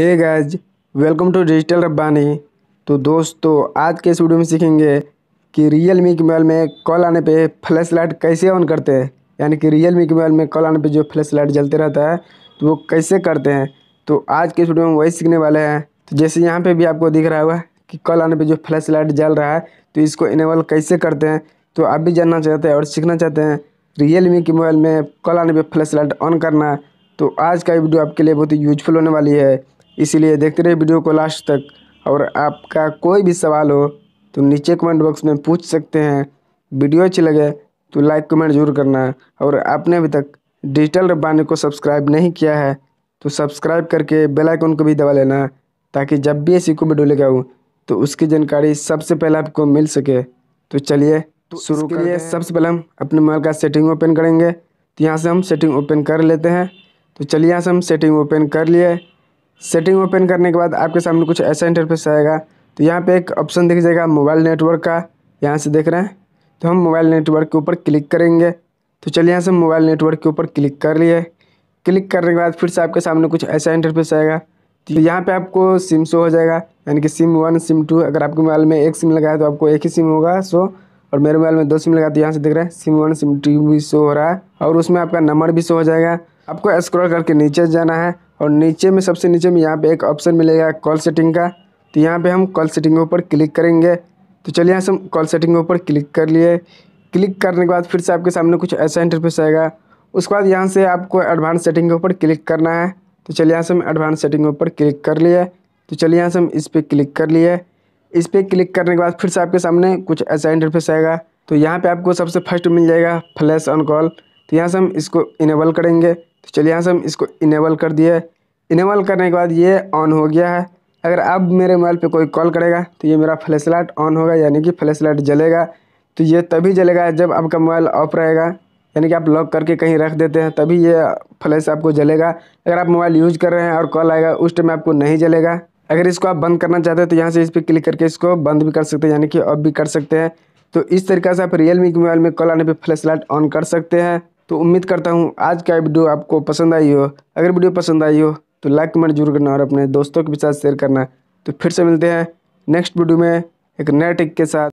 hey guys welcome to digital Rabbani तो दोस्तों आज के इस वीडियो में सीखेंगे कि रियल मी के मोबाइल में कॉल आने पे फ्लैश लाइट कैसे ऑन करते हैं यानी कि रियल मी के मोबाइल में कॉल आने पे जो फ्लैश लाइट जलते रहता है तो वो कैसे करते हैं तो आज के इस वीडियो में वही सीखने वाले हैं तो जैसे यहाँ पर भी आपको दिख रहा हुआ कि कॉल आने पर जो फ्लैश लाइट जल रहा है तो इसको इनेबल कैसे करते हैं तो आप भी जानना चाहते हैं और सीखना चाहते हैं रियल मी के मोबाइल में कॉल आने पर फ्लैश लाइट ऑन करना तो आज का वीडियो आपके लिए बहुत ही यूजफुल होने वाली है इसीलिए देखते रहे वीडियो को लास्ट तक और आपका कोई भी सवाल हो तो नीचे कमेंट बॉक्स में पूछ सकते हैं वीडियो अच्छी लगे तो लाइक कमेंट जरूर करना और आपने अभी तक डिजिटल रब्बानी को सब्सक्राइब नहीं किया है तो सब्सक्राइब करके बेल आइकन को भी दबा लेना ताकि जब भी ऐसी को वीडियो आऊँ तो उसकी जानकारी सबसे पहले आपको मिल सके तो चलिए तो शुरू करिए सबसे पहले हम अपने मोबाइल का सेटिंग ओपन करेंगे तो यहाँ से हम सेटिंग ओपन कर लेते हैं तो चलिए यहाँ से हम सेटिंग ओपन कर लिए सेटिंग ओपन करने के बाद आपके सामने कुछ ऐसा इंटरफेस आएगा तो यहाँ पे एक ऑप्शन दिख जाएगा मोबाइल नेटवर्क का यहाँ से देख रहे हैं तो हम मोबाइल नेटवर्क के ऊपर क्लिक करेंगे तो चलिए यहाँ से मोबाइल नेटवर्क के ऊपर क्लिक कर लिए क्लिक करने के बाद फिर से आपके सामने कुछ ऐसा इंटरफेस आएगा तो यहाँ पे आपको सिम शो हो जाएगा यानी कि सिम वन सिम टू अगर आपके मोबाइल में एक सिम लगाया तो आपको एक ही सिम होगा सो और मेरे मोबाइल में दो सिम लगाया तो यहाँ से देख रहे हैं सिम वन सिम टू भी शो हो रहा है और उसमें आपका नंबर भी शो हो जाएगा आपको स्क्रॉल करके नीचे जाना है और नीचे में सबसे नीचे में यहाँ पे एक ऑप्शन मिलेगा कॉल सेटिंग का तो यहाँ पे हम कॉल सेटिंग के ऊपर क्लिक करेंगे तो चलिए यहाँ से हम कॉल सेटिंग के ऊपर क्लिक कर लिए क्लिक करने के बाद फिर से आपके सामने कुछ ऐसा इंटरफेस आएगा उसके बाद यहाँ से आपको एडवांस सेटिंग के ऊपर क्लिक करना है तो चलिए यहाँ से हम एडवांस सेटिंग के ऊपर क्लिक कर लिए तो चलिए यहाँ से हम इस पर क्लिक कर लिए इस पर क्लिक करने के बाद फिर से आपके सामने कुछ ऐसा इंटरफेस आएगा तो यहाँ पर आपको सबसे फर्स्ट मिल जाएगा फ्लैश ऑन कॉल तो यहाँ से हम इसको इनेबल करेंगे तो चलिए यहाँ से हम इसको इनेबल कर दिए इनेबल करने के बाद ये ऑन हो गया है अगर अब मेरे मोबाइल पे कोई कॉल करेगा तो ये मेरा फ्लैश लाइट ऑन होगा यानी कि फ्लैश लाइट जलेगा तो ये तभी जलेगा जब आपका मोबाइल ऑफ रहेगा यानी कि आप लॉक करके कहीं रख देते हैं तभी ये फ्लैश आपको जलेगा अगर आप मोबाइल यूज कर रहे हैं और कॉल आएगा उस टाइम आपको नहीं जलेगा अगर इसको आप बंद करना चाहते हैं तो यहाँ से इस पर क्लिक करके इसको बंद भी कर सकते हैं यानी कि ऑफ भी कर सकते हैं तो इस तरीके से आप रियलमी के मोबाइल में कॉल आने पर फ्लैश लाइट ऑन कर सकते हैं तो उम्मीद करता हूँ आज का वीडियो आपको पसंद आई हो अगर वीडियो पसंद आई हो तो लाइक कमेंट जरूर करना और अपने दोस्तों के साथ शेयर करना तो फिर से मिलते हैं नेक्स्ट वीडियो में एक नए टिक के साथ